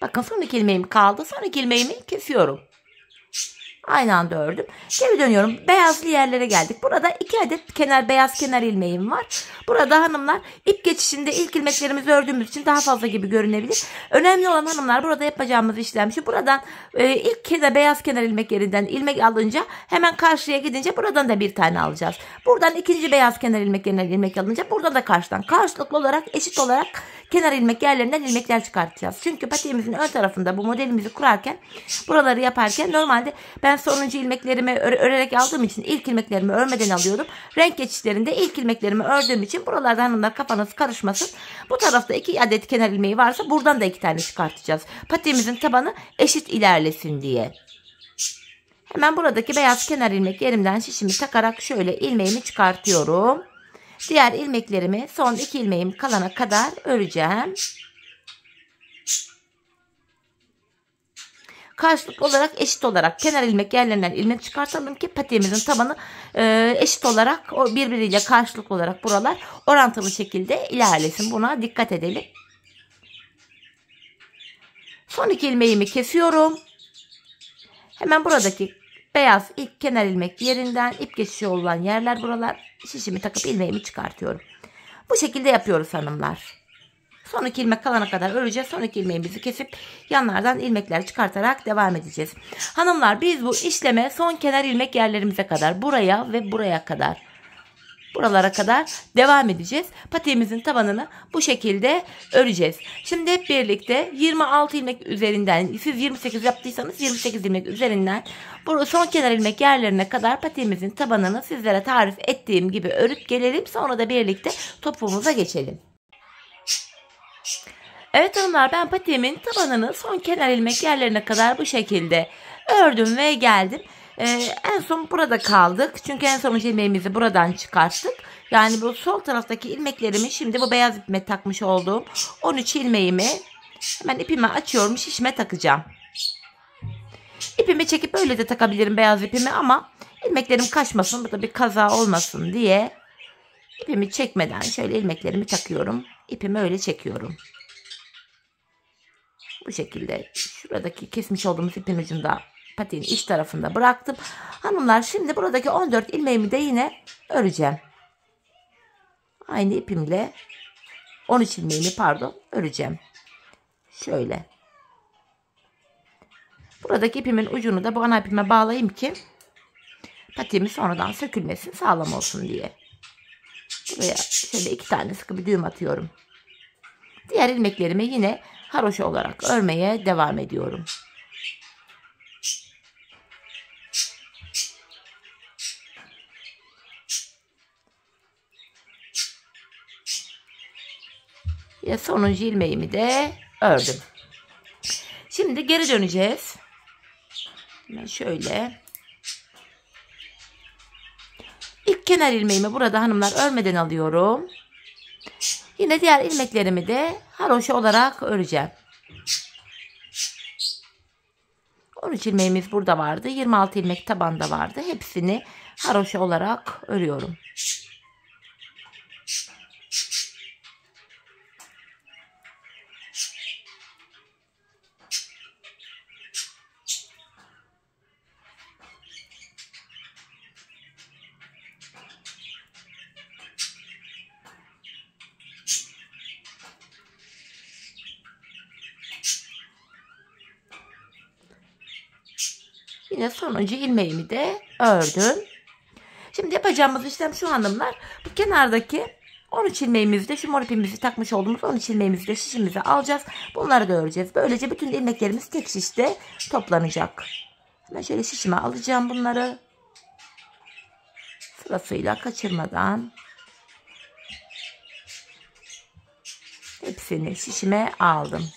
Bakın sonraki ilmeğim kaldı. Sonraki ilmeğimi kesiyorum. Aynı anda ördüm. Geri dönüyorum. Beyazlı yerlere geldik. Burada iki adet kenar beyaz kenar ilmeğim var. Burada hanımlar ip geçişinde ilk ilmeklerimizi ördüğümüz için daha fazla gibi görünebilir. Önemli olan hanımlar burada yapacağımız işlem şu. Buradan e, ilk kenar beyaz kenar ilmek yerinden ilmek alınca hemen karşıya gidince buradan da bir tane alacağız. Buradan ikinci beyaz kenar ilmek yerine ilmek alınca burada da karşıdan karşılıklı olarak eşit olarak kenar ilmek yerlerinden ilmekler çıkartacağız. Çünkü patiğimizin ön tarafında bu modelimizi kurarken buraları yaparken normalde ben ben sonuncu ilmeklerimi örerek aldığım için ilk ilmeklerimi örmeden alıyorum. Renk geçişlerinde ilk ilmeklerimi ördüğüm için buralarda hanımlar kafanız karışmasın. Bu tarafta iki adet kenar ilmeği varsa buradan da iki tane çıkartacağız. Patiğimizin tabanı eşit ilerlesin diye. Hemen buradaki beyaz kenar ilmek yerimden şişimi takarak şöyle ilmeğimi çıkartıyorum. Diğer ilmeklerimi son iki ilmeğim kalana kadar öreceğim. karşılık olarak eşit olarak kenar ilmek yerlerinden ilmek çıkartalım ki patiğimizin tabanı e, eşit olarak o birbiriyle karşılık olarak buralar orantılı şekilde ilerlesin. Buna dikkat edelim. Son iki ilmeğimi kesiyorum. Hemen buradaki beyaz ilk kenar ilmek yerinden ip geçişi olan yerler buralar. Şişimi takıp ilmeğimi çıkartıyorum. Bu şekilde yapıyoruz hanımlar. Son iki ilmek kalana kadar öreceğiz. Son iki ilmeğimizi kesip yanlardan ilmekler çıkartarak devam edeceğiz. Hanımlar biz bu işleme son kenar ilmek yerlerimize kadar buraya ve buraya kadar buralara kadar devam edeceğiz. Patiğimizin tabanını bu şekilde öreceğiz. Şimdi hep birlikte 26 ilmek üzerinden siz 28 yaptıysanız 28 ilmek üzerinden bu son kenar ilmek yerlerine kadar patiğimizin tabanını sizlere tarif ettiğim gibi örüp gelelim. Sonra da birlikte topuğumuza geçelim. Evet hanımlar ben patiğimin tabanını son kenar ilmek yerlerine kadar bu şekilde ördüm ve geldim. Ee, en son burada kaldık. Çünkü en son ilmeğimizi buradan çıkarttık. Yani bu sol taraftaki ilmeklerimi şimdi bu beyaz ipime takmış olduğum 13 ilmeğimi hemen ipimi açıyorum şişime takacağım. İpimi çekip böyle de takabilirim beyaz ipimi ama ilmeklerim kaçmasın burada bir kaza olmasın diye ipimi çekmeden şöyle ilmeklerimi takıyorum. İpimi öyle çekiyorum. Bu şekilde şuradaki kesmiş olduğumuz ipin ucunda patiğin iç tarafında bıraktım. Hanımlar şimdi buradaki 14 ilmeğimi de yine öreceğim. Aynı ipimle 13 ilmeğimi pardon öreceğim. Şöyle. Buradaki ipimin ucunu da bu ana ipime bağlayayım ki patiğimi sonradan sökülmesin sağlam olsun diye. Buraya şöyle iki tane sıkı bir düğüm atıyorum. Diğer ilmeklerimi yine haroşa olarak örmeye devam ediyorum. Ya sonuncu ilmeğimi de ördüm. Şimdi geri döneceğiz. şöyle. İlk kenar ilmeğimi burada hanımlar örmeden alıyorum. Yine diğer ilmeklerimi de haroşa olarak öreceğim. 13 ilmeğimiz burada vardı. 26 ilmek tabanda vardı. Hepsini haroşa olarak örüyorum. Yine sonuncu ilmeğimi de ördüm. Şimdi yapacağımız işlem şu hanımlar. Bu kenardaki 13 ilmeğimizi şu mor ipimizi takmış olduğumuz 13 ilmeğimizi şişimizi alacağız. Bunları da öreceğiz. Böylece bütün ilmeklerimiz tek şişte toplanacak. Hemen şöyle şişime alacağım bunları. Sırasıyla kaçırmadan hepsini şişime aldım.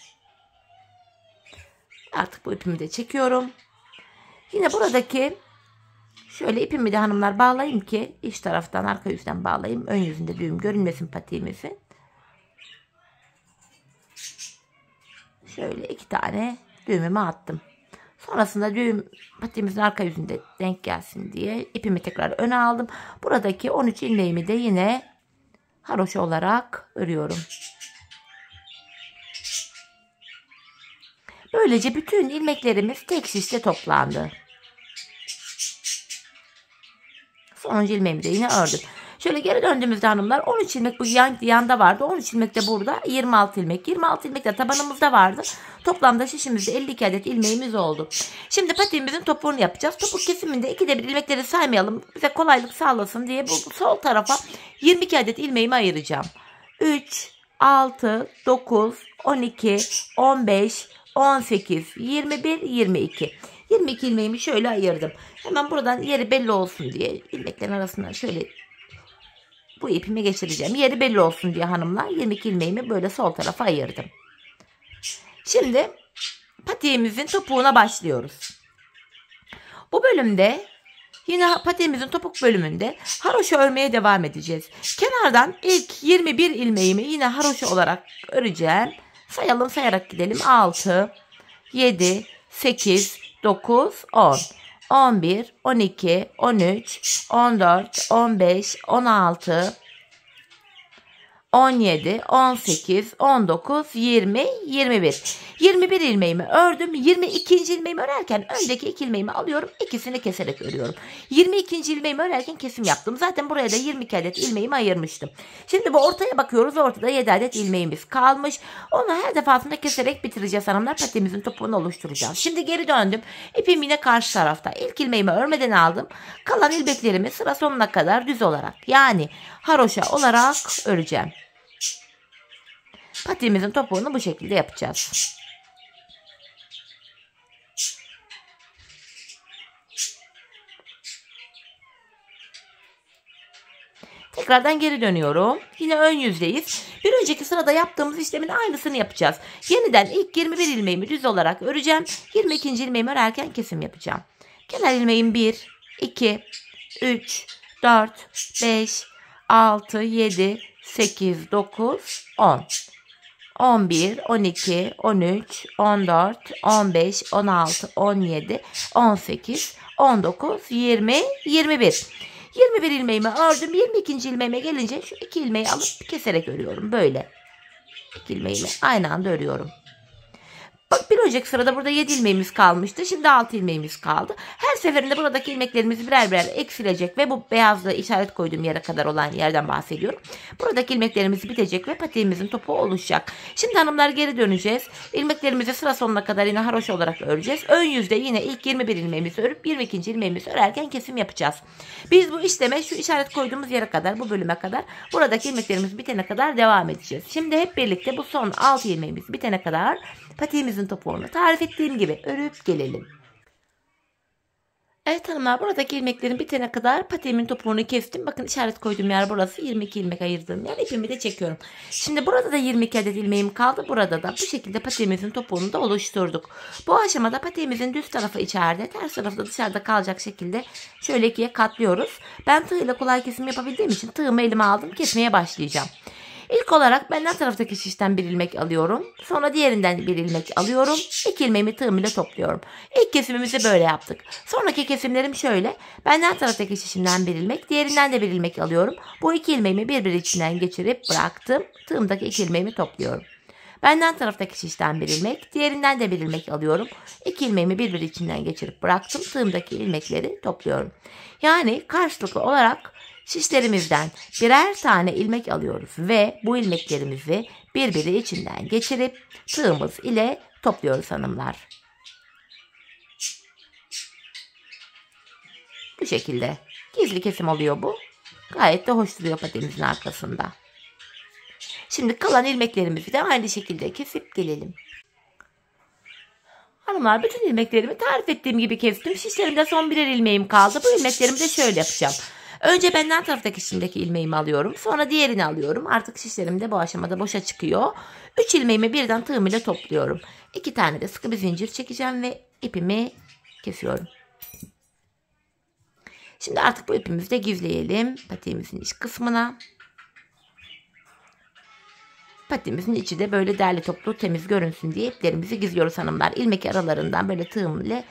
Artık bu ipimi de çekiyorum. Yine buradaki şöyle ipimi de hanımlar bağlayayım ki iç taraftan arka yüzden bağlayayım. Ön yüzünde düğüm görünmesin patiğimizin. Şöyle iki tane düğümümü attım. Sonrasında düğüm patiğimizin arka yüzünde denk gelsin diye ipimi tekrar öne aldım. Buradaki 13 ilmeğimi de yine haroşa olarak örüyorum. Böylece bütün ilmeklerimiz tek şişte toplandı. Sonuncu ilmeğimi de yine ördüm. Şöyle geri döndüğümüzde hanımlar 13 ilmek bu yan, yanda vardı. 13 ilmek de burada. 26 ilmek. 26 ilmek de tabanımızda vardı. Toplamda şişimizde 52 adet ilmeğimiz oldu. Şimdi patiğimizin topuğunu yapacağız. Topuk kesiminde ikide bir ilmekleri saymayalım. Bize kolaylık sağlasın diye bu, bu sol tarafa 22 adet ilmeğimi ayıracağım. 3, 6, 9, 12, 15, 18, 21, 22. 22 ilmeğimi şöyle ayırdım. Hemen buradan yeri belli olsun diye ilmeklerin arasından şöyle bu ipimi geçireceğim. Yeri belli olsun diye hanımlar 22 ilmeğimi böyle sol tarafa ayırdım. Şimdi patiğimizin topuğuna başlıyoruz. Bu bölümde yine patiğimizin topuk bölümünde haroşa örmeye devam edeceğiz. Kenardan ilk 21 ilmeğimi yine haroşa olarak öreceğim. Sayalım sayarak gidelim. 6, 7, 8, 9, 10. 11, 12, 13, 14, 15, 16, 17, 18, 19, 20, 21. 21 ilmeğimi ördüm. 22. ilmeğimi örerken öndeki iki ilmeğimi alıyorum. ikisini keserek örüyorum. 22. ilmeğimi örerken kesim yaptım. Zaten buraya da 22 adet ilmeğimi ayırmıştım. Şimdi bu ortaya bakıyoruz. Ortada 7 adet ilmeğimiz kalmış. Onu her defasında keserek bitireceğiz hanımlar. Patiğimizin topuğunu oluşturacağız. Şimdi geri döndüm. İpim yine karşı tarafta. İlk ilmeğimi örmeden aldım. Kalan ilmeklerimi sıra sonuna kadar düz olarak yani haroşa olarak öreceğim. Patimizin topuğunu bu şekilde yapacağız. Tekrardan geri dönüyorum. Yine ön yüzdeyiz. Bir önceki sırada yaptığımız işlemin aynısını yapacağız. Yeniden ilk 21 ilmeğimi düz olarak öreceğim. 22. ilmeğimi örerken kesim yapacağım. Kenar ilmeğim 1, 2, 3, 4, 5, 6, 7, 8, 9, 10. 11, 12, 13, 14, 15, 16, 17, 18, 19, 20, 21. 21 ilmeğimi ördüm. 22. ilmeğime gelince şu iki ilmeği alıp keserek örüyorum. Böyle. İki ilmeğimi aynı anda örüyorum. Bak bir önceki sırada burada 7 ilmeğimiz kalmıştı. Şimdi 6 ilmeğimiz kaldı. Her seferinde buradaki ilmeklerimiz birer birer eksilecek ve bu beyazla işaret koyduğum yere kadar olan yerden bahsediyorum. Buradaki ilmeklerimiz bitecek ve patiğimizin topu oluşacak. Şimdi hanımlar geri döneceğiz. İlmeklerimizi sıra sonuna kadar yine haroş olarak öreceğiz. Ön yüzde yine ilk 21 ilmeğimizi örüp 22. ilmeğimizi örerken kesim yapacağız. Biz bu işleme şu işaret koyduğumuz yere kadar bu bölüme kadar buradaki ilmeklerimiz bitene kadar devam edeceğiz. Şimdi hep birlikte bu son 6 ilmeğimiz bitene kadar patiğimizin topuğunu tarif ettiğim gibi örüp gelelim. Evet hanımlar buradaki ilmeklerin bitene kadar patiğimin topuğunu kestim. Bakın işaret koyduğum yer burası. 22 ilmek ayırdım yani ipimi de çekiyorum. Şimdi burada da 22 adet ilmeğim kaldı. Burada da bu şekilde patiğimizin topuğunu da oluşturduk. Bu aşamada patiğimizin düz tarafı içeride, ters tarafı da dışarıda kalacak şekilde şöyle ikiye katlıyoruz. Ben tığ ile kolay kesim yapabildiğim için tığımı elime aldım. Kesmeye başlayacağım. İlk olarak ben yan taraftaki şişten bir ilmek alıyorum. Sonra diğerinden bir ilmek alıyorum. İki ilmeğimi tığım ile topluyorum. İlk kesimimizi böyle yaptık. Sonraki kesimlerim şöyle. Ben yan taraftaki şişimden bir ilmek, diğerinden de bir ilmek alıyorum. Bu iki ilmeğimi birbiri içinden geçirip bıraktım. Tığımdaki iki ilmeğimi topluyorum. Benden taraftaki şişten bir ilmek, diğerinden de bir ilmek alıyorum. İki ilmeğimi birbiri içinden geçirip bıraktım. Tığımdaki ilmekleri topluyorum. Yani karşılıklı olarak Şişlerimizden birer tane ilmek alıyoruz ve bu ilmeklerimizi birbiri içinden geçirip tığımız ile topluyoruz hanımlar. Bu şekilde. Gizli kesim oluyor bu. Gayet de hoş duruyor patemizin arkasında. Şimdi kalan ilmeklerimizi de aynı şekilde kesip gelelim. Hanımlar bütün ilmeklerimi tarif ettiğim gibi kestim. Şişlerimde son birer ilmeğim kaldı. Bu ilmeklerimi de şöyle yapacağım. Önce benden taraftaki şişimdeki ilmeğimi alıyorum. Sonra diğerini alıyorum. Artık şişlerim de bu aşamada boşa çıkıyor. Üç ilmeğimi birden tığım ile topluyorum. İki tane de sıkı bir zincir çekeceğim ve ipimi kesiyorum. Şimdi artık bu ipimizi de gizleyelim. Patiğimizin iç kısmına. Patiğimizin içi de böyle derli toplu temiz görünsün diye iplerimizi gizliyoruz hanımlar. İlmek aralarından böyle tığım ile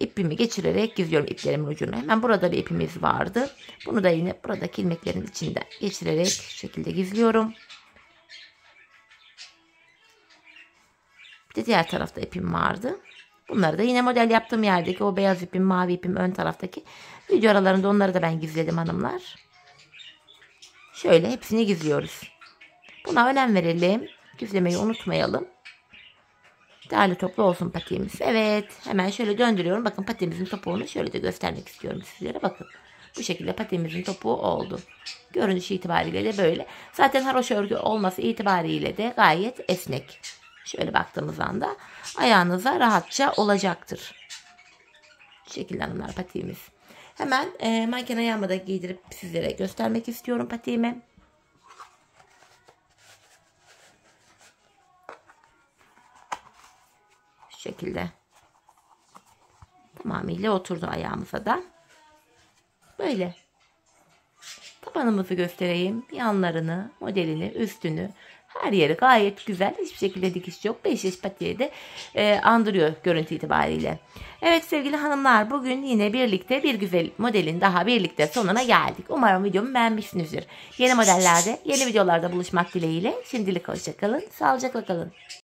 ipimi geçirerek gizliyorum iplerimin ucunu. Hemen burada bir ipimiz vardı. Bunu da yine buradaki ilmeklerin içinden geçirerek şu şekilde gizliyorum. Bir de diğer tarafta ipim vardı. Bunları da yine model yaptığım yerdeki o beyaz ipim, mavi ipim ön taraftaki video aralarında onları da ben gizledim hanımlar. Şöyle hepsini gizliyoruz. Buna önem verelim. Gizlemeyi unutmayalım. Değerli toplu olsun patiğimiz. Evet. Hemen şöyle döndürüyorum. Bakın patiğimizin topuğunu şöyle de göstermek istiyorum sizlere. Bakın. Bu şekilde patiğimizin topuğu oldu. Görünüş itibariyle de böyle. Zaten haroş örgü olması itibariyle de gayet esnek. Şöyle baktığımız anda ayağınıza rahatça olacaktır. Bu şekilde hanımlar patiğimiz. Hemen e, manken ayağıma da giydirip sizlere göstermek istiyorum patiğimi. şekilde. Tamamıyla oturdu ayağımıza da. Böyle. Tabanımızı göstereyim. Yanlarını, modelini, üstünü. Her yeri gayet güzel. Hiçbir şekilde dikiş yok. 5 yaş patiye de e, andırıyor görüntü itibariyle. Evet sevgili hanımlar bugün yine birlikte bir güzel modelin daha birlikte sonuna geldik. Umarım videomu beğenmişsinizdir. Yeni modellerde yeni videolarda buluşmak dileğiyle. Şimdilik hoşçakalın. Sağlıcakla kalın.